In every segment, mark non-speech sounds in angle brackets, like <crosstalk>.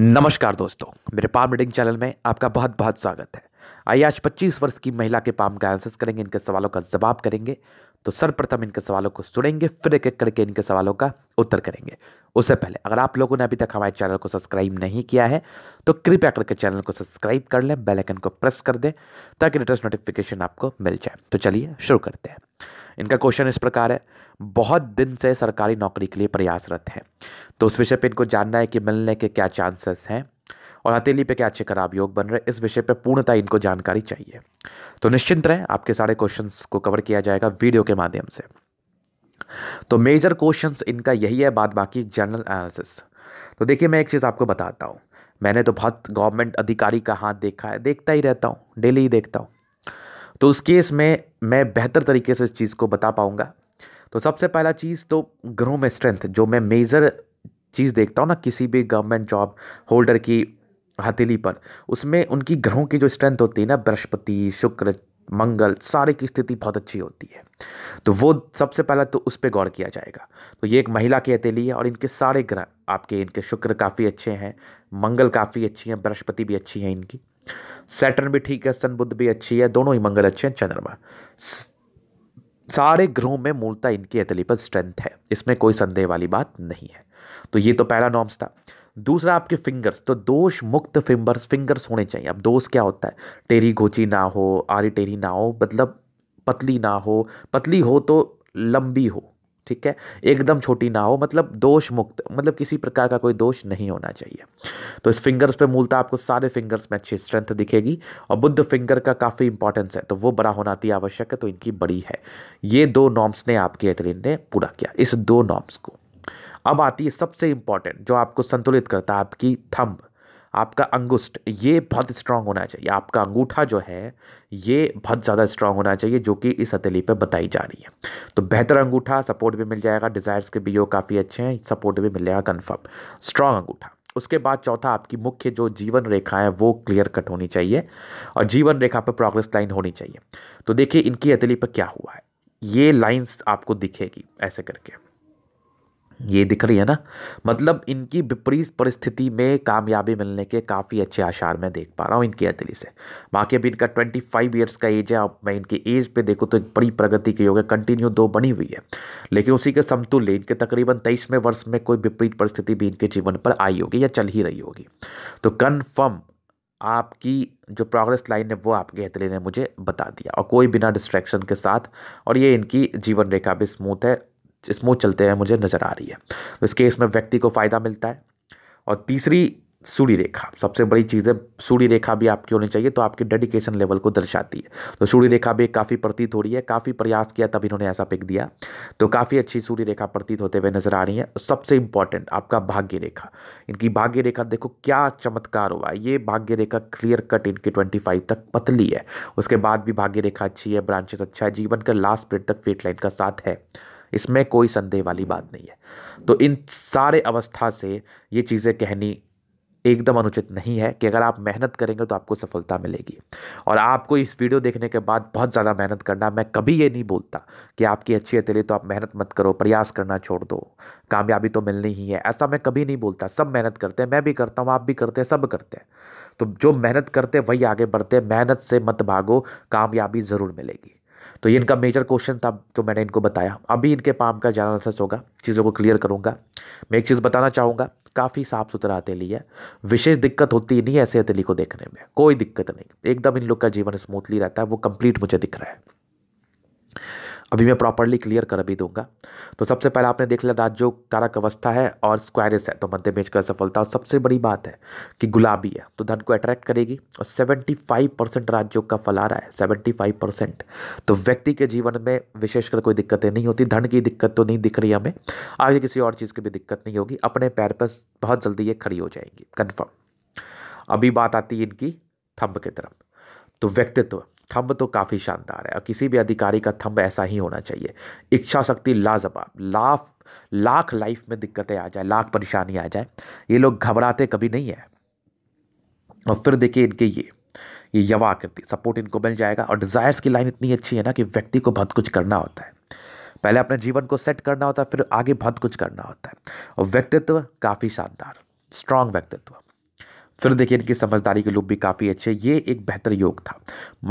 नमस्कार दोस्तों मेरे पार मीटिंग चैनल में आपका बहुत बहुत स्वागत है आइए आज 25 वर्ष की महिला के पाम का आंसर करेंगे इनके सवालों का जवाब करेंगे तो सर्वप्रथम इनके सवालों को सुनेंगे फिर एक एक करके इनके सवालों का उत्तर करेंगे उससे पहले अगर आप लोगों ने अभी तक हमारे चैनल को सब्सक्राइब नहीं किया है तो कृपया करके चैनल को सब्सक्राइब कर लें बेल आइकन को प्रेस कर दें ताकि लेटेस्ट नोटिफिकेशन आपको मिल जाए तो चलिए शुरू करते हैं इनका क्वेश्चन इस प्रकार है बहुत दिन से सरकारी नौकरी के लिए प्रयासरत है तो उस विषय पर इनको जानना है कि मिलने के क्या चांसेस हैं और हथेली पे क्या अच्छे खराब योग बन रहे इस विषय पे पूर्णतः इनको जानकारी चाहिए तो निश्चिंत रहें आपके सारे क्वेश्चंस को कवर किया जाएगा वीडियो के माध्यम से तो मेजर क्वेश्चंस इनका यही है बाद बाकी जनरल एनालिसिस तो देखिए मैं एक चीज़ आपको बताता हूँ मैंने तो बहुत गवर्नमेंट अधिकारी का हाथ देखा है देखता ही रहता हूँ डेली ही देखता हूँ तो उस केस में मैं बेहतर तरीके से इस चीज़ को बता पाऊँगा तो सबसे पहला चीज़ तो ग्रो में स्ट्रेंथ जो मैं मेजर चीज़ देखता हूँ ना किसी भी गवर्नमेंट जॉब होल्डर की हथेली पर उसमें उनकी ग्रहों की जो स्ट्रेंथ होती है ना बृहस्पति शुक्र मंगल सारे की स्थिति बहुत अच्छी होती है तो वो सबसे पहला तो उस पर गौर किया जाएगा तो ये एक महिला की हथेली है और इनके सारे ग्रह आपके इनके शुक्र काफ़ी अच्छे हैं मंगल काफ़ी अच्छी हैं बृहस्पति भी अच्छी है इनकी सैटर्न भी ठीक है सन बुद्ध भी अच्छी है दोनों ही मंगल अच्छे हैं चंद्रमा सारे ग्रहों में मूलता इनकी हथेली पर स्ट्रेंथ है इसमें कोई संदेह वाली बात नहीं है तो ये तो पहला नॉम्स था दूसरा आपके फिंगर्स तो दोष मुक्त फिंगर्स फिंगर्स होने चाहिए अब दोष क्या होता है टेरी गोची ना हो आरी टेरी ना हो मतलब पतली ना हो पतली हो तो लंबी हो ठीक है एकदम छोटी ना हो मतलब दोष मुक्त मतलब किसी प्रकार का कोई दोष नहीं होना चाहिए तो इस फिंगर्स पे मूलतः आपको सारे फिंगर्स में अच्छी स्ट्रेंथ दिखेगी और बुद्ध फिंगर का काफ़ी इंपॉर्टेंस है तो वो बड़ा होना अति आवश्यक है तो इनकी बड़ी है ये दो नॉर्म्स ने आपके एथलीट ने पूरा किया इस दो नॉर्म्स को अब आती है सबसे इम्पॉर्टेंट जो आपको संतुलित करता है आपकी थंब आपका अंगुष्ठ ये बहुत स्ट्रांग होना चाहिए आपका अंगूठा जो है ये बहुत ज़्यादा स्ट्रांग होना चाहिए जो कि इस हथेली पे बताई जा रही है तो बेहतर अंगूठा सपोर्ट भी मिल जाएगा डिज़ायर्स के भी योग काफ़ी अच्छे हैं सपोर्ट भी मिल जाएगा कन्फर्म स्ट्रांग अंगूठा उसके बाद चौथा आपकी मुख्य जो जीवन रेखा है वो क्लियर कट होनी चाहिए और जीवन रेखा पर प्रोग्रेस लाइन होनी चाहिए तो देखिए इनकी हथेली पर क्या हुआ है ये लाइन्स आपको दिखेगी ऐसे करके ये दिख रही है ना मतलब इनकी विपरीत परिस्थिति में कामयाबी मिलने के काफ़ी अच्छे आशार मैं देख पा रहा हूँ इनकी अतली से बाकी अभी इनका ट्वेंटी फाइव ईयर्स का एज है अब मैं इनकी एज पे देखूँ तो एक बड़ी प्रगति की योग है कंटिन्यू दो बनी हुई है लेकिन उसी के समतुल्य इनके तकरीबन तेईसवें वर्ष में कोई विपरीत परिस्थिति भी इनके जीवन पर आई होगी या चल ही रही होगी तो कन्फर्म आपकी जो प्रोग्रेस लाइन है वो आपके एथले ने मुझे बता दिया और कोई बिना डिस्ट्रैक्शन के साथ और ये इनकी जीवन रेखा भी स्मूथ है स्मूथ चलते हुए मुझे नज़र आ रही है तो इस केस में व्यक्ति को फ़ायदा मिलता है और तीसरी सूढ़ी रेखा सबसे बड़ी चीज़ है सूढ़ी रेखा भी आपकी होनी चाहिए तो आपके डेडिकेशन लेवल को दर्शाती है तो सूढ़ी रेखा भी काफ़ी प्रतीत हो रही है काफ़ी प्रयास किया तब इन्होंने ऐसा पिक दिया तो काफ़ी अच्छी सूढ़ी रेखा प्रतीत होते हुए नजर आ रही है सबसे इंपॉर्टेंट आपका भाग्य रेखा इनकी भाग्य रेखा देखो क्या चमत्कार हुआ ये भाग्य रेखा क्लियर कट इनकी ट्वेंटी तक पतली है उसके बाद भी भाग्य रेखा अच्छी है ब्रांचेस अच्छा है जीवन का लास्ट पीरियड तक फेट लाइन का साथ है इसमें कोई संदेह वाली बात नहीं है तो इन सारे अवस्था से ये चीज़ें कहनी एकदम अनुचित नहीं है कि अगर आप मेहनत करेंगे तो आपको सफलता मिलेगी और आपको इस वीडियो देखने के बाद बहुत ज़्यादा मेहनत करना मैं कभी ये नहीं बोलता कि आपकी अच्छी है तो आप मेहनत मत करो प्रयास करना छोड़ दो कामयाबी तो मिलनी ही है ऐसा मैं कभी नहीं बोलता सब मेहनत करते हैं मैं भी करता हूँ आप भी करते हैं सब करते हैं तो जो मेहनत करते वही आगे बढ़ते मेहनत से मत भागो कामयाबी ज़रूर मिलेगी तो ये इनका मेजर क्वेश्चन था तो मैंने इनको बताया अभी इनके पाम का जनरल एनालिसिस होगा चीज़ों को क्लियर करूँगा मैं एक चीज़ बताना चाहूँगा काफ़ी साफ सुथरा हथेली है विशेष दिक्कत होती नहीं है ऐसे हथेली को देखने में कोई दिक्कत नहीं एकदम इन लोग का जीवन स्मूथली रहता है वो कंप्लीट मुझे दिख रहा है अभी मैं प्रॉपरली क्लियर कर भी दूंगा तो सबसे पहले आपने देख लिया राज्यों कारक अवस्था है और स्क्वायरिस है तो मध्य में इसका सफलता और सबसे बड़ी बात है कि गुलाबी है तो धन को अट्रैक्ट करेगी और 75 परसेंट राज्यों का फल आ रहा है 75 परसेंट तो व्यक्ति के जीवन में विशेषकर कोई दिक्कतें नहीं होती धन की दिक्कत तो नहीं दिख रही हमें आगे किसी और चीज़ की भी दिक्कत नहीं होगी अपने पैर पर बहुत जल्दी ये खड़ी हो जाएंगी कन्फर्म अभी बात आती है इनकी थम्ब की तरफ तो व्यक्तित्व थंब तो काफ़ी शानदार है और किसी भी अधिकारी का थंब ऐसा ही होना चाहिए इच्छा शक्ति लाजवाब लाफ लाख लाइफ में दिक्कतें आ जाए लाख परेशानी आ जाए ये लोग घबराते कभी नहीं है और फिर देखिए इनके ये ये यवा आकृति सपोर्ट इनको मिल जाएगा और डिज़ायर्स की लाइन इतनी अच्छी है ना कि व्यक्ति को बहुत कुछ करना होता है पहले अपने जीवन को सेट करना होता है फिर आगे बहुत कुछ करना होता है और व्यक्तित्व काफ़ी शानदार स्ट्रांग व्यक्तित्व फिर देखिए इनकी समझदारी के लोग भी काफ़ी अच्छे ये एक बेहतर योग था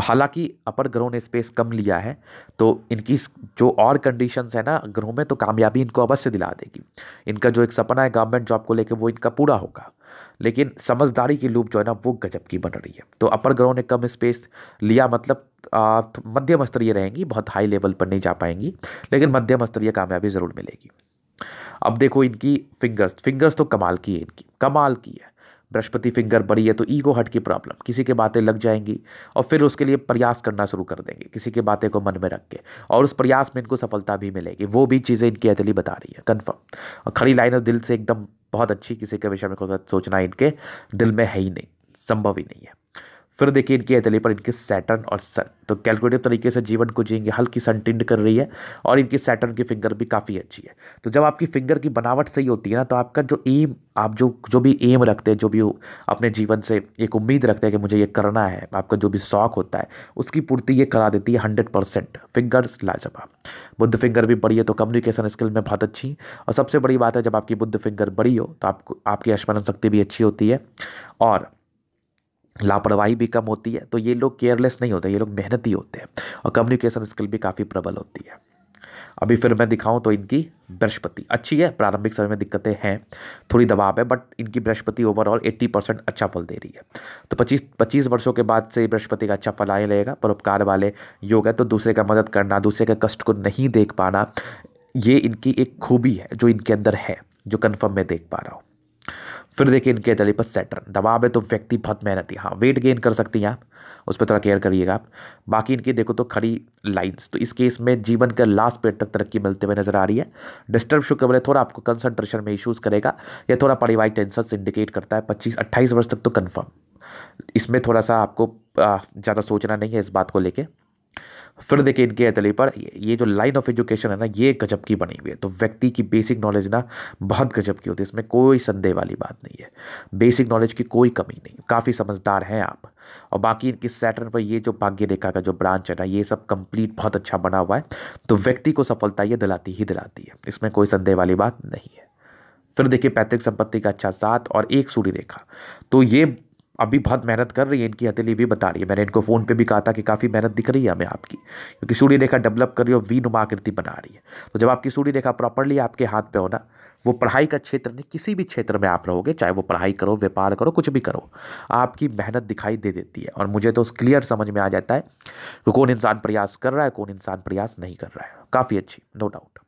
हालांकि अपर ग्रहों ने स्पेस कम लिया है तो इनकी जो और कंडीशंस है ना ग्रहों में तो कामयाबी इनको अवश्य दिला देगी इनका जो एक सपना है गवर्नमेंट जॉब को लेकर वो इनका पूरा होगा लेकिन समझदारी की लूप जो है ना वो गजब की बन रही है तो अपर ग्रहों ने कम स्पेस लिया मतलब तो मध्यम स्तरीय रहेंगी बहुत हाई लेवल पर नहीं जा पाएंगी लेकिन मध्यम स्तरीय कामयाबी ज़रूर मिलेगी अब देखो इनकी फिंगर्स फिंगर्स तो कमाल की है इनकी कमाल की है बृहस्पति फिंगर बड़ी है तो ईगो हट की प्रॉब्लम किसी के बातें लग जाएंगी और फिर उसके लिए प्रयास करना शुरू कर देंगे किसी के बातें को मन में रख के और उस प्रयास में इनको सफलता भी मिलेगी वो भी चीज़ें इनकी अतली बता रही है कन्फर्म और खड़ी लाइन और दिल से एकदम बहुत अच्छी किसी के विषय में सोचना इनके दिल में है ही नहीं संभव ही नहीं है फिर देखिए इनके एथली पर इनके सैटर्न और सन तो कैलकुलेटिव तरीके से जीवन को जीएंगे हल्की सन टिंड कर रही है और इनकी सैटर्न की फिंगर भी काफ़ी अच्छी है तो जब आपकी फिंगर की बनावट सही होती है ना तो आपका जो एम आप जो जो भी एम रखते हैं जो भी अपने जीवन से एक उम्मीद रखते हैं कि मुझे ये करना है आपका जो भी शौक होता है उसकी पूर्ति ये करा देती है हंड्रेड परसेंट फिंगर्स लाजवाब बुद्ध फिंगर भी बड़ी है तो कम्युनिकेशन स्किल में बहुत अच्छी और सबसे बड़ी बात है जब आपकी बुद्ध फिंगर बड़ी हो तो आपको आपकी स्मरण शक्ति भी अच्छी होती है और लापरवाही भी कम होती है तो ये लोग केयरलेस नहीं होते ये लोग मेहनती होते हैं और कम्युनिकेशन स्किल भी काफ़ी प्रबल होती है अभी फिर मैं दिखाऊं तो इनकी बृहस्पति अच्छी है प्रारंभिक समय में दिक्कतें हैं थोड़ी दबाव है बट इनकी बृहस्पति ओवरऑल 80 परसेंट अच्छा फल दे रही है तो 25 पच्चीस वर्षों के बाद से बृहस्पति का अच्छा फल रहेगा लगेगा परोपकार वाले योग है तो दूसरे का मदद करना दूसरे के कष्ट को नहीं देख पाना ये इनकी एक खूबी है जो इनके अंदर है जो कन्फर्म मैं देख पा रहा हूँ फिर देखिए इनके तले पर सैटर्न दबाव है तो व्यक्ति बहुत मेहनती हाँ वेट गेन कर सकती हैं आप उस पर थोड़ा केयर करिएगा आप बाकी इनकी देखो तो खड़ी लाइंस तो इस केस में जीवन के लास्ट पेट तक तरक्की मिलते हुए नजर आ रही है डिस्टर्ब शुक्र है थोड़ा आपको कंसंट्रेशन में इशूज़ करेगा या थोड़ा पारिवारिक टेंशन से इंडिकेट करता है पच्चीस अट्ठाईस वर्ष तक तो कन्फर्म इसमें थोड़ा सा आपको ज़्यादा सोचना नहीं है इस बात को लेकर फिर देखिए इनके अतले पर ये जो लाइन ऑफ एजुकेशन है ना ये गजब की बनी हुई है तो व्यक्ति की बेसिक नॉलेज ना बहुत गजब की होती है इसमें कोई संदेह वाली बात नहीं है बेसिक नॉलेज की कोई कमी नहीं काफ़ी समझदार हैं आप और बाकी इनकी सैटर्न पर ये जो भाग्य रेखा का जो ब्रांच है ना ये सब कंप्लीट बहुत अच्छा बना हुआ है तो व्यक्ति को सफलता ये दिलाती ही दिलाती है इसमें कोई संदेह वाली बात नहीं है फिर देखिए पैतृक संपत्ति का अच्छा साथ और एक सूर्य रेखा तो ये अभी बहुत मेहनत कर रही है इनकी हथेली भी बता रही है मैंने इनको फ़ोन पे भी कहा था कि काफ़ी मेहनत दिख रही है हमें आपकी क्योंकि सूर्य रेखा डेवलप कर रही और वी नुमा आकृति बना रही है तो जब आपकी सूर्य रेखा प्रॉपरली आपके हाथ पे हो ना वो पढ़ाई का क्षेत्र नहीं किसी भी क्षेत्र में आप रहोगे चाहे वो पढ़ाई करो व्यापार करो कुछ भी करो आपकी मेहनत दिखाई दे देती है और मुझे तो क्लियर समझ में आ जाता है कि कौन इंसान प्रयास कर रहा है कौन इंसान प्रयास नहीं कर रहा है काफ़ी अच्छी नो डाउट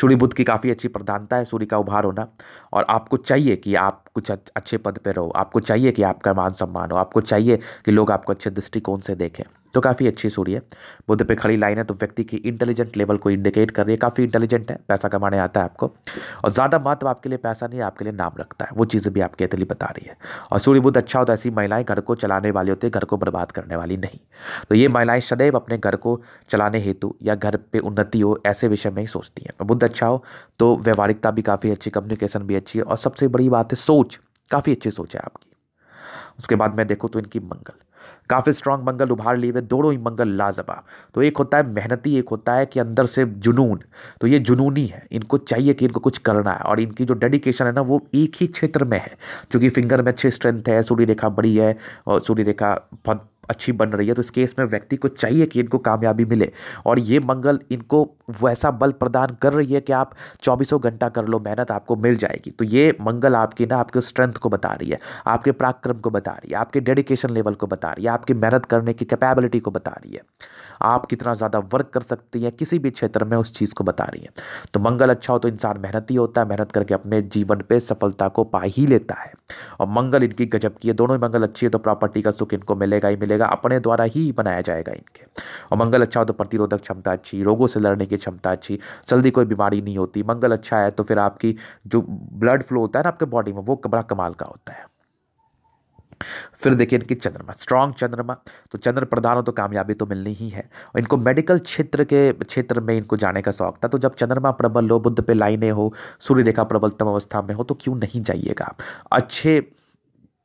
सूर्य बुद्ध की काफ़ी अच्छी प्रधानता है सूर्य का उभार होना और आपको चाहिए कि आप कुछ अच्छे पद पर रहो आपको चाहिए कि आपका मान सम्मान हो आपको चाहिए कि लोग आपको अच्छे दृष्टिकोण से देखें तो काफ़ी अच्छी सूर्य है बुद्ध पे खड़ी लाइन है तो व्यक्ति की इंटेलिजेंट लेवल को इंडिकेट कर रही है काफ़ी इंटेलिजेंट है पैसा कमाने आता है आपको और ज़्यादा महत्व आपके लिए पैसा नहीं है आपके लिए नाम रखता है वो चीज़ें भी आपके अतली बता रही है और सूर्य बुद्ध अच्छा होता है ऐसी महिलाएं घर को चलाने वाली होती है घर को बर्बाद करने वाली नहीं तो ये महिलाएँ सदैव अपने घर को चलाने हेतु या घर पर उन्नति हो ऐसे विषय में ही सोचती हैं बुद्ध अच्छा हो तो व्यवहारिकता भी काफ़ी अच्छी कम्युनिकेशन भी अच्छी है और सबसे बड़ी बात है सोच काफ़ी अच्छी सोच है आपकी उसके बाद मैं देखूँ तो इनकी मंगल काफ़ी स्ट्रांग मंगल उभार लिए हुए दोनों ही मंगल लाजबा तो एक होता है मेहनती एक होता है कि अंदर से जुनून तो ये जुनूनी है इनको चाहिए कि इनको कुछ करना है और इनकी जो डेडिकेशन है ना वो एक ही क्षेत्र में है क्योंकि फिंगर में अच्छी स्ट्रेंथ है सूर्य रेखा बड़ी है और सूर्य रेखा बहुत अच्छी बन रही है तो इस केस में व्यक्ति को चाहिए कि इनको कामयाबी मिले और ये मंगल इनको वैसा बल प्रदान कर रही है कि आप चौबीसों घंटा कर लो मेहनत आपको मिल जाएगी तो ये मंगल आपकी ना आपके स्ट्रेंथ को बता रही है आपके पराक्रम को बता रही है आपके डेडिकेशन लेवल को बता रही है आपकी मेहनत करने की कैपेबिलिटी को बता रही है आप कितना ज़्यादा वर्क कर सकती हैं किसी भी क्षेत्र में उस चीज़ को बता रही हैं तो मंगल अच्छा हो तो इंसान मेहनती होता है मेहनत करके अपने जीवन पर सफलता को पा ही लेता है और मंगल इनकी गजब की है दोनों ही मंगल अच्छी है तो प्रॉपर्टी का सुख इनको मिलेगा ही मिलेगा अपने द्वारा ही बनाया जाएगा इनके और मंगल अच्छा हो तो प्रतिरोधक क्षमता अच्छी रोगों से लड़ने की क्षमता अच्छी जल्दी कोई बीमारी नहीं होती मंगल अच्छा है तो फिर आपकी जो ब्लड फ्लो होता है ना आपके बॉडी में वो बड़ा कमाल का होता है फिर देखिए इनकी चंद्रमा स्ट्रांग चंद्रमा तो चंद्र प्रधान हो तो कामयाबी तो मिलनी ही है और इनको मेडिकल क्षेत्र के क्षेत्र में इनको जाने का शौक था तो जब चंद्रमा प्रबल हो बुद्ध पे लाइने हो सूर्य रेखा प्रबलतम अवस्था में हो तो क्यों नहीं जाइएगा आप अच्छे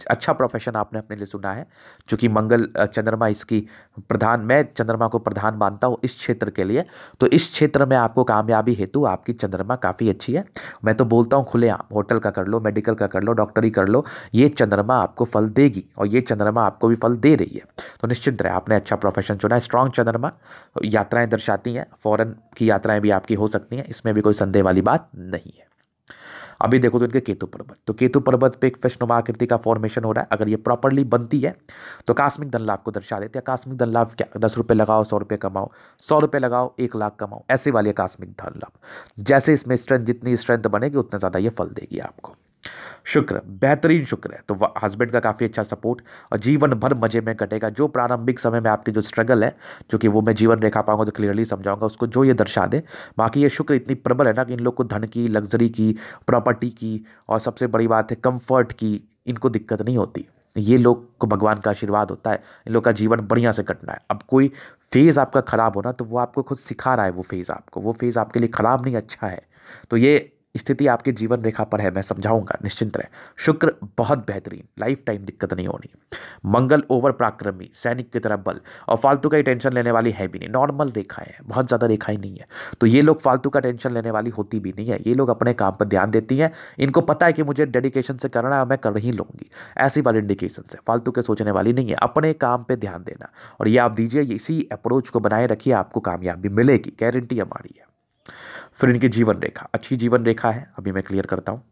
अच्छा प्रोफेशन आपने अपने लिए सुना है चूँकि मंगल चंद्रमा इसकी प्रधान मैं चंद्रमा को प्रधान मानता हूँ इस क्षेत्र के लिए तो इस क्षेत्र में आपको कामयाबी हेतु आपकी चंद्रमा काफ़ी अच्छी है मैं तो बोलता हूँ खुले आप होटल का कर लो मेडिकल का कर लो डॉक्टरी कर लो ये चंद्रमा आपको फल देगी और ये चंद्रमा आपको भी फल दे रही है तो निश्चिंत रहे आपने अच्छा प्रोफेशन चुना है स्ट्रांग चंद्रमा यात्राएँ दर्शाती हैं फ़ॉरन की यात्राएँ भी आपकी हो सकती हैं इसमें भी कोई संदेह वाली बात नहीं है अभी देखो तो इनके केतु पर्वत तो केतु पर्वत पे एक फैशनुमा आकृति का फॉर्मेशन हो रहा है अगर ये प्रॉपरली बनती है तो कास्मिक धन लाभ को दर्शा देते हैं कास्मिक धन लाभ क्या दस रुपये लगाओ सौ रुपये कमाओ सौ रुपये लगाओ एक लाख कमाओ ऐसे वाली कास्मिक धन लाभ जैसे इसमें स्ट्रेंथ जितनी स्ट्रेंथ बनेगी उतना ज़्यादा ये फल देगी आपको शुक्र बेहतरीन शुक्र है तो हस्बैंड का काफ़ी अच्छा सपोर्ट और जीवन भर मजे में कटेगा जो प्रारंभिक समय में आपकी जो स्ट्रगल है जो कि वो मैं जीवन रेखा पाऊंगा तो क्लियरली समझाऊंगा उसको जो ये दर्शा दे बाकी ये शुक्र इतनी प्रबल है ना कि इन लोग को धन की लग्जरी की प्रॉपर्टी की और सबसे बड़ी बात है कम्फर्ट की इनको दिक्कत नहीं होती ये लोग को भगवान का आशीर्वाद होता है इन लोग का जीवन बढ़िया से कटना है अब कोई फेज़ आपका ख़राब होना तो वो आपको खुद सिखा रहा है वो फेज़ आपको वो फेज़ आपके लिए ख़राब नहीं अच्छा है तो ये स्थिति आपके जीवन रेखा पर है मैं समझाऊंगा निश्चिंत रहे शुक्र बहुत बेहतरीन लाइफ टाइम दिक्कत नहीं होनी मंगल ओवर प्राक्रमी सैनिक की तरह बल और फालतू का ही टेंशन लेने वाली है भी नहीं नॉर्मल रेखाएं हैं बहुत ज़्यादा रेखाएं नहीं है तो ये लोग फालतू का टेंशन लेने वाली होती भी नहीं है ये लोग अपने काम पर ध्यान देती हैं इनको पता है कि मुझे डेडिकेशन से करना है मैं कर ही लूँगी ऐसी वाली इंडिकेशन से फालतू के सोचने वाली नहीं है अपने काम पर ध्यान देना और ये आप दीजिए इसी अप्रोच को बनाए रखिए आपको कामयाबी मिलेगी गारंटी हमारी है फिर इनकी जीवन रेखा अच्छी जीवन रेखा है अभी मैं क्लियर करता हूँ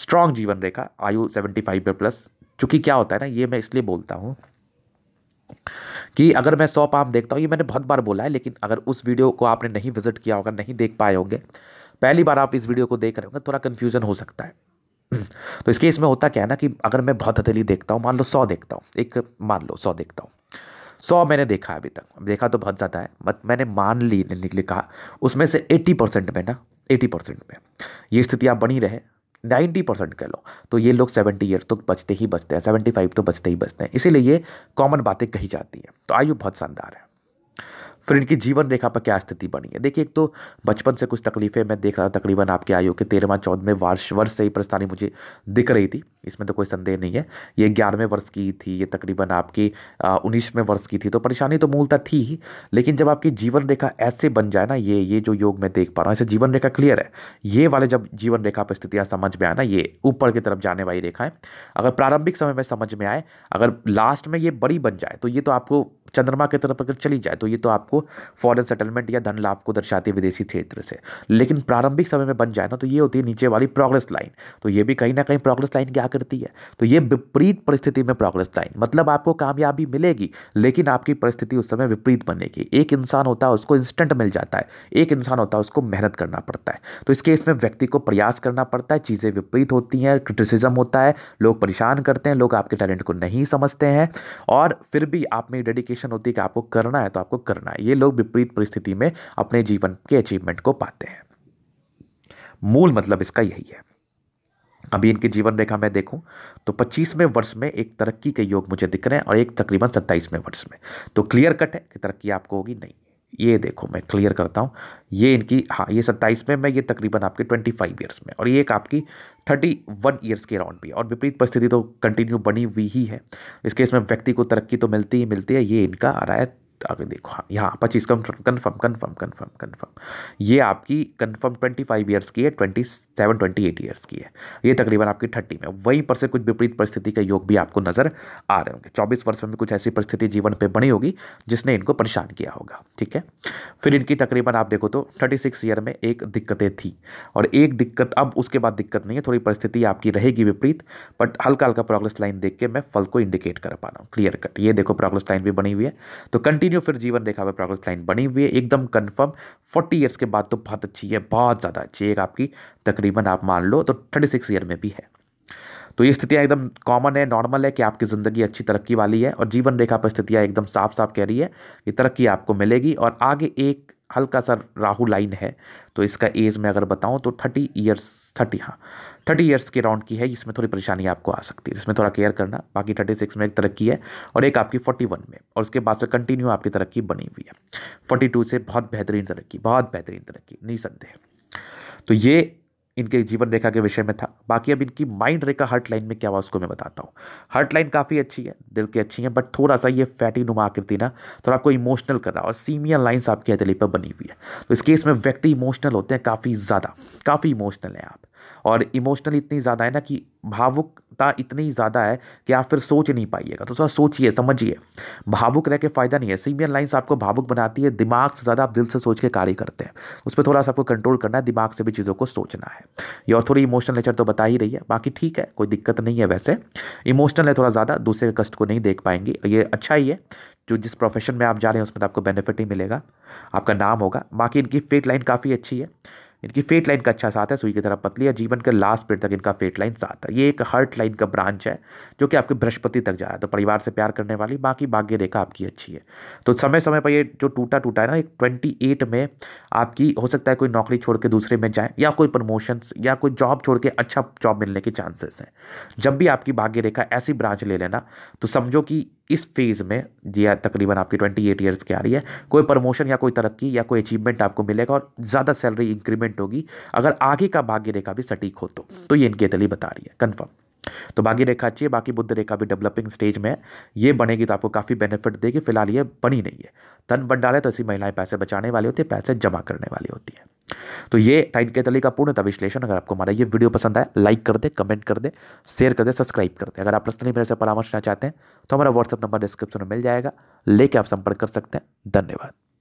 स्ट्रॉन्ग जीवन रेखा आयु सेवेंटी फाइव पे प्लस चूंकि क्या होता है ना ये मैं इसलिए बोलता हूँ कि अगर मैं सौ पाम देखता हूँ ये मैंने बहुत बार बोला है लेकिन अगर उस वीडियो को आपने नहीं विजिट किया होगा नहीं देख पाए होंगे पहली बार आप इस वीडियो को देख रहे होंगे थोड़ा कन्फ्यूजन हो सकता है <clears throat> तो इस केस में होता क्या है ना कि अगर मैं बहुत हथेली देखता हूँ मान लो सौ देखता हूँ एक मान लो सौ देखता हूँ सौ मैंने देखा अभी तक देखा तो बहुत ज़्यादा है बट मैंने मान ली निकले कहा उसमें से एट्टी परसेंट में ना एटी परसेंट में ये स्थितियाँ बनी रहे नाइन्टी परसेंट कह लो तो ये लोग सेवेंटी ईयर तो बचते ही बचते हैं सेवेंटी फाइव तो बचते ही बचते हैं इसीलिए ये कॉमन बातें कही जाती हैं तो आयु बहुत शानदार है फिर इनकी जीवन रेखा पर क्या स्थिति बनी है देखिए एक तो बचपन से कुछ तकलीफें मैं देख रहा था तकरीबन आपके आयु के तेरहवा चौदहवें वर्ष वर्ष से ही परेशानी मुझे दिख रही थी इसमें तो कोई संदेह नहीं है ये ग्यारहवें वर्ष की थी ये तकरीबन आपकी उन्नीसवें वर्ष की थी तो परेशानी तो मूलतः थी ही लेकिन जब आपकी जीवन रेखा ऐसे बन जाए ना ये ये जो योग मैं देख पा रहा हूँ ऐसे जीवन रेखा क्लियर है ये वाले जब जीवन रेखा पर स्थितियाँ समझ में आए ना ये ऊपर की तरफ जाने वाली रेखाएँ अगर प्रारंभिक समय में समझ में आए अगर लास्ट में ये बड़ी बन जाए तो ये तो आपको चंद्रमा की तरफ अगर चली जाए तो ये तो आपको फॉरेन सेटलमेंट या धन लाभ को दर्शाती है विदेशी क्षेत्र से लेकिन प्रारंभिक समय में बन जाए ना तो ये होती है नीचे वाली प्रोग्रेस लाइन तो ये भी कहीं ना कहीं प्रोग्रेस लाइन क्या करती है तो ये विपरीत परिस्थिति में प्रोग्रेस लाइन मतलब आपको कामयाबी मिलेगी लेकिन आपकी परिस्थिति उस समय विपरीत बनेगी एक इंसान होता है उसको इंस्टेंट मिल जाता है एक इंसान होता है उसको मेहनत करना पड़ता है तो इस केस में व्यक्ति को प्रयास करना पड़ता है चीज़ें विपरीत होती हैं क्रिटिसिज्म होता है लोग परेशान करते हैं लोग आपके टैलेंट को नहीं समझते हैं और फिर भी आप में डेडिकेशन मोटिवेशन होती है कि आपको करना है तो आपको करना है ये लोग विपरीत परिस्थिति में अपने जीवन के अचीवमेंट को पाते हैं मूल मतलब इसका यही है अभी इनकी जीवन रेखा मैं देखूं तो 25वें वर्ष में एक तरक्की के योग मुझे दिख रहे हैं और एक तकरीबन 27वें वर्ष में तो क्लियर कट है कि तरक्की आपको होगी नहीं ये देखो मैं क्लियर करता हूँ ये इनकी हाँ ये सत्ताईस में मैं ये तकरीबन आपके ट्वेंटी फाइव ईयर्स में और ये एक आपकी थर्टी वन ईयर्स के अराउंड भी है और विपरीत परिस्थिति तो कंटिन्यू बनी हुई ही है इस केस में व्यक्ति को तरक्की तो मिलती ही मिलती है ये इनका आ रहा है आगे देखो हाँ, यहाँ पच्चीस confirm confirm confirm confirm confirm ये आपकी कन्फर्म ट्वेंटी फाइव ईयर्स की है twenty seven twenty eight years की है ये तकरीबन आपकी थर्टी में वहीं पर से कुछ विपरीत परिस्थिति के योग भी आपको नज़र आ रहे होंगे चौबीस वर्ष में कुछ ऐसी परिस्थिति जीवन पर बनी होगी जिसने इनको परेशान किया होगा ठीक है फिर इनकी तकरीबन आप देखो तो थर्टी ईयर में एक दिक्कतें थी और एक दिक्कत अब उसके बाद दिक्कत नहीं है थोड़ी परिस्थिति आपकी रहेगी विपरीत बट हल्का हल्का प्रोग्रेस लाइन देख के मैं फल को इंडिकेट कर पा रहा हूँ क्लियर कट ये देखो प्रोग्रेस लाइन भी बनी हुई है तो कंटिन्यू कंटिन्यू फिर जीवन रेखा पर प्रोग्रेस लाइन बनी हुई है एकदम कन्फर्म फोर्टी ईयर्स के बाद तो बहुत अच्छी है बहुत ज़्यादा अच्छी है आपकी तकरीबन आप मान लो तो थर्टी सिक्स ईयर में भी है तो ये स्थितियाँ एकदम कॉमन है नॉर्मल है कि आपकी ज़िंदगी अच्छी तरक्की वाली है और जीवन रेखा पर स्थितियाँ एकदम साफ साफ कह रही है कि तरक्की आपको मिलेगी और आगे एक हल्का सा राहु लाइन है तो इसका एज मैं अगर बताऊं तो थर्टी ईयर्स थर्टी हाँ थर्टी ईयर्स के राउंड की है इसमें थोड़ी परेशानी आपको आ सकती है जिसमें थोड़ा केयर करना बाकी थर्टी सिक्स में एक तरक्की है और एक आपकी फोर्टी वन में और उसके बाद से कंटिन्यू आपकी तरक्की बनी हुई है फोर्टी टू से बहुत बेहतरीन तरक्की बहुत बेहतरीन तरक्की नहीं निसंदेह तो ये इनके जीवन रेखा के विषय में था बाकी अब इनकी माइंड रेखा हर्ट लाइन में क्या हुआ उसको मैं बताता हूँ हर्ट लाइन काफ़ी अच्छी है दिल की अच्छी है बट थोड़ा सा ये फैटी नुमा आकृति ना थोड़ा आपको इमोशनल कर रहा है और सीमिया लाइन्स आपकी हथेली पर बनी हुई है तो इस केस में व्यक्ति इमोशनल होते हैं काफ़ी ज़्यादा काफ़ी इमोशनल हैं आप और इमोशनल इतनी ज़्यादा है ना कि भावुक ता इतनी ज़्यादा है कि आप फिर सोच नहीं पाइएगा तो थोड़ा सोचिए समझिए भावुक रह के फ़ायदा नहीं है सीमियन लाइन्स आपको भावुक बनाती है दिमाग से ज़्यादा आप दिल से सोच के कार्य करते हैं उस पर थोड़ा सा आपको कंट्रोल करना है दिमाग से भी चीज़ों को सोचना है ये और थोड़ी इमोशनल नेचर तो बता ही रही है बाकी ठीक है कोई दिक्कत नहीं है वैसे इमोशनल है थोड़ा ज़्यादा दूसरे के कष्ट को नहीं देख पाएंगी ये अच्छा ही है जो जिस प्रोफेशन में आप जा रहे हैं उसमें तो आपको बेनिफिट ही मिलेगा आपका नाम होगा बाकी इनकी फेट लाइन काफ़ी अच्छी है इनकी फेट लाइन का अच्छा साथ है सुई की तरह पतली है जीवन के लास्ट पीरियड तक इनका फेट लाइन साथ है ये एक हर्ट लाइन का ब्रांच है जो कि आपके बृहस्पति तक जा रहा है तो परिवार से प्यार करने वाली बाकी भाग्य रेखा आपकी अच्छी है तो समय समय पर ये जो टूटा टूटा है ना एक ट्वेंटी एट में आपकी हो सकता है कोई नौकरी छोड़ के दूसरे में जाए या कोई प्रमोशंस या कोई जॉब छोड़ के अच्छा जॉब मिलने के चांसेस हैं जब भी आपकी भाग्य रेखा ऐसी ब्रांच ले लेना तो समझो कि इस फेज़ में जी तकरीबन आपकी ट्वेंटी एट ईयर्स की आ रही है कोई प्रमोशन या कोई तरक्की या कोई अचीवमेंट आपको मिलेगा और ज़्यादा सैलरी इंक्रीमेंट होगी अगर आगे का भाग्य रेखा भी सटीक हो तो, तो ये इनके तली बता रही है कन्फर्म तो बाकी रेखा अच्छी है बाकी बुद्ध रेखा भी डेवलपिंग स्टेज में है ये बनेगी तो आपको काफ़ी बेनिफिट देगी फिलहाल ये बनी नहीं है धन बन डाले तो ऐसी महिलाएं पैसे बचाने वाली होती है पैसे जमा करने वाली होती है तो ये टाइन केतली का पूर्णतः विश्लेषण अगर आपको हमारा ये वीडियो पसंद आए लाइक कर दे कमेंट कर दे शेयर कर दे सब्सक्राइब कर दे अगर आप प्रश्न मेरे से परामर्श लेना चाहते हैं तो हमारा व्हाट्सअप नंबर डिस्क्रिप्शन में मिल जाएगा लेके आप संपर्क कर सकते हैं धन्यवाद